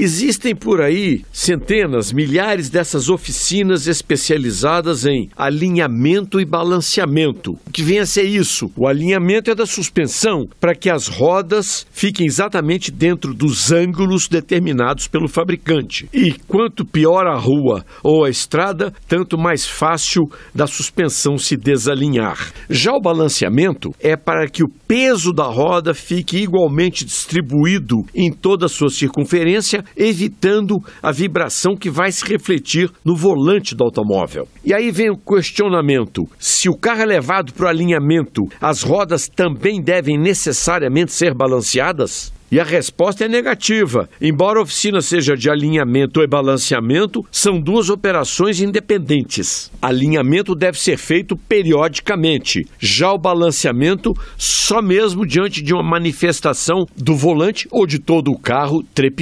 Existem por aí centenas, milhares dessas oficinas especializadas em alinhamento e balanceamento. O que vem a ser isso? O alinhamento é da suspensão para que as rodas fiquem exatamente dentro dos ângulos determinados pelo fabricante. E quanto pior a rua ou a estrada, tanto mais fácil da suspensão se desalinhar. Já o balanceamento é para que o peso da roda fique igualmente distribuído em toda a sua circunferência evitando a vibração que vai se refletir no volante do automóvel. E aí vem o questionamento: se o carro é levado para o alinhamento, as rodas também devem necessariamente ser balanceadas? E a resposta é negativa. Embora a oficina seja de alinhamento e balanceamento, são duas operações independentes. Alinhamento deve ser feito periodicamente, já o balanceamento só mesmo diante de uma manifestação do volante ou de todo o carro trepidante.